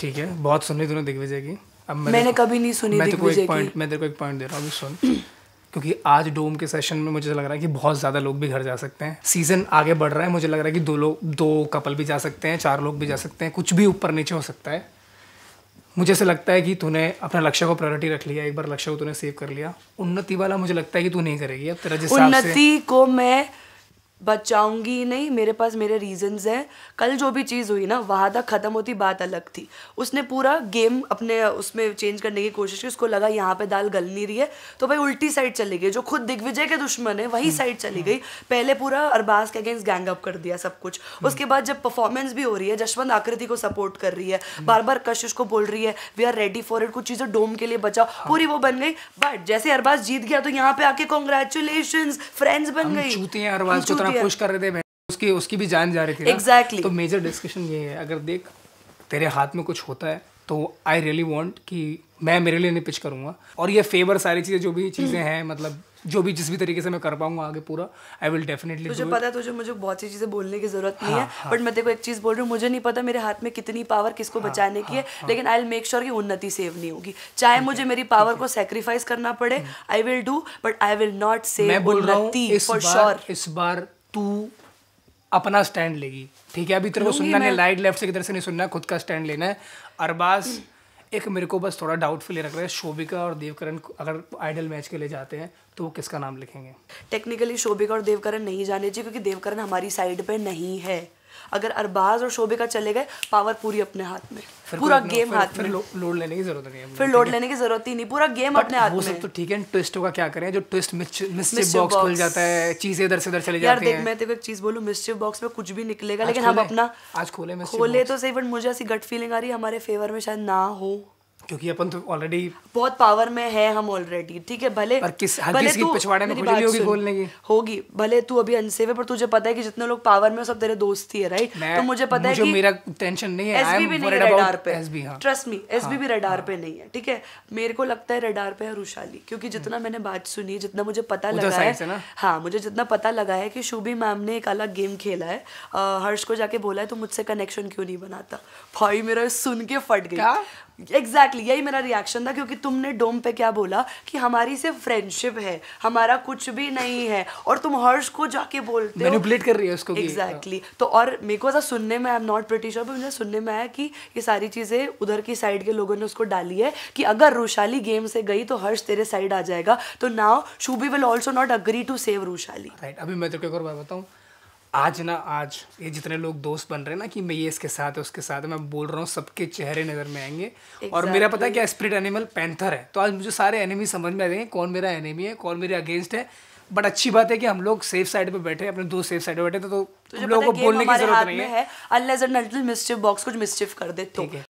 ठीक है बहुत सुन रही तूने दिग्विजय की अब मैं मैंने तो- कभी नहीं सुनी मैं दिग्विजय की मैं तेरे को एक पॉइंट दे रहा हूँ सुन क्योंकि आज डोम के सेशन में मुझे लग रहा है कि बहुत ज़्यादा लोग भी घर जा सकते हैं सीज़न आगे बढ़ रहा है मुझे लग रहा है कि दो लोग दो कपल भी जा सकते हैं चार लोग भी जा सकते हैं कुछ भी ऊपर नीचे हो सकता है मुझे ऐसा लगता है कि तूने अपना लक्ष्य को प्रायोरिटी रख लिया एक बार लक्ष्य को तूने सेव कर लिया उन्नति वाला मुझे लगता है कि तू नहीं करेगी अब तेरा जिस उन्नति को मैं बच नहीं मेरे पास मेरे रीजंस हैं कल जो भी चीज़ हुई ना वहाँ तक ख़त्म होती बात अलग थी उसने पूरा गेम अपने उसमें चेंज करने की कोशिश की उसको लगा यहाँ पे दाल गल नहीं रही है तो भाई उल्टी साइड चली गई जो खुद दिग्विजय के दुश्मन है वही साइड हम्म, चली हम्म। गई पहले पूरा अरबाज के अगेंस्ट गैंग अप कर दिया सब कुछ हम्म। उसके बाद जब परफॉर्मेंस भी हो रही है जशवंत आकृति को सपोर्ट कर रही है बार बार कशिश को बोल रही है we are ready for it कुछ चीज़ें डोम के लिए बचाओ हाँ। पूरी वो बन गई बट जैसे अरबाज जीत गया तो यहाँ पे आके कॉन्ग्रेचुलेशन फ्रेंड्स बन गई अरबाज इतना खुश कर रहे थे मैं उसकी उसकी भी जान जा रही थी एग्जैक्टली तो मेजर डिस्कशन ये है अगर देख तेरे हाथ में कुछ होता है तो आई रियली वॉन्ट कि मैं मेरे लिए नहीं पिच करूंगा और ये फेवर सारी चीज़ें जो भी hmm. चीज़ें हैं मतलब जो भी जिस भी तरीके से मैं कर पाऊंगा आगे पूरा आई विल डेफिनेटली तुझे पता है तुझे मुझे बहुत सी चीज़ें बोलने की जरूरत नहीं है बट हाँ, हाँ। मैं देखो एक चीज़ बोल रही हूँ मुझे नहीं पता मेरे हाथ में कितनी पावर किसको हाँ, बचाने की है लेकिन आई विल मेक श्योर की उन्नति सेव नहीं होगी चाहे मुझे मेरी पावर को सेक्रीफाइस करना पड़े I will do but I will not save Unnati for sure इस बार तू अपना स्टैंड लेगी ठीक है अभी तेरे को सुनना नहीं राइट लेफ्ट से किधर से नहीं सुनना खुद का स्टैंड लेना है अरबाज हम्म। एक मेरे को बस थोड़ा डाउटफुल रख लग रहा है शोभिका और देवकरण अगर आइडल मैच के लिए जाते हैं तो वो किसका नाम लिखेंगे टेक्निकली शोभिका और देवकरण नहीं जाने चाहिए क्योंकि देवकरण हमारी साइड पर नहीं है अगर अरबाज और शोबे का चले गए पावर पूरी अपने हाथ में पूरा गेम हाथ फिर, में लोड लेने की जरूरत नहीं फिर लोड लेने की जरूरत ही नहीं पूरा गेम अपने हाथ में तो ठीक है ट्विस्ट का क्या करें जो ट्विस्ट बॉक्स खुल जाता है चीजें इधर से उधर चले जाती हैं यार देख मैं तेरे को एक चीज बोलूं मिस्टिव बॉक्स में कुछ भी निकलेगा लेकिन हम अपना आज खोले खोले तो सही बट मुझे ऐसी गट फीलिंग आ रही है हमारे फेवर में शायद ना हो क्योंकि अपन तो ऑलरेडी बहुत पावर में है हम ऑलरेडी ठीक है भले पर किस हर भले की पिछवाड़े में खुजली होगी बोलने की होगी भले तू अभी अनसेफ है पर तुझे पता है कि जितने लोग पावर में सब तेरे दोस्त ही है राइट तो मुझे पता मुझे है कि मेरा टेंशन नहीं है एसबी भी नहीं रडार पे एसबी हां ट्रस्ट मी एसबी भी रडार पे हाँ। नहीं है ठीक है मेरे को लगता है रडार पे है रुशाली क्योंकि जितना हम्म। मैंने बात सुनी जितना मुझे पता लगा है हां मुझे जितना पता लगा है कि शुभी मैम ने एक अलग गेम खेला है हर्ष को जाके बोला है तो मुझसे कनेक्शन क्यों नहीं बनाता भाई मेरा सुन के फट गई एग्जैक्टली exactly, यही मेरा रिएक्शन था क्योंकि तुमने डोम पे क्या बोला कि हमारी सिर्फ फ्रेंडशिप है हमारा कुछ भी नहीं है और तुम हर्ष को जाके बोलते मैनिपुलेट कर रही है उसको एग्जैक्टली exactly. हाँ। तो और मेरे को ऐसा सुनने में आई एम नॉट ब्रिटिश और मुझे सुनने में आया कि ये सारी चीज़ें उधर की साइड के लोगों ने उसको डाली है कि अगर रूशाली गेम से गई तो हर्ष तेरे साइड आ जाएगा तो now Shubi will also not agree to save Rushali right अभी मैं तो क्या और बताऊँ आज ना आज ये जितने लोग दोस्त बन रहे हैं ना कि मैं ये इसके साथ है उसके साथ है मैं बोल रहा हूँ सबके चेहरे नज़र में आएंगे exactly. और मेरा पता है क्या स्प्रिट एनिमल पैंथर है तो आज मुझे सारे एनिमी समझ में आ जाएंगे कौन मेरा एनिमी है कौन मेरे अगेंस्ट है बट अच्छी बात है कि हम लोग सेफ साइड पे बैठे अपने दो सेफ साइड पे बैठे तो, तो, तो लोगों को बोलने की जरूरत नहीं है अनलेस एंड मिस्चिफ बॉक्स कुछ मिस्चिफ कर दे तो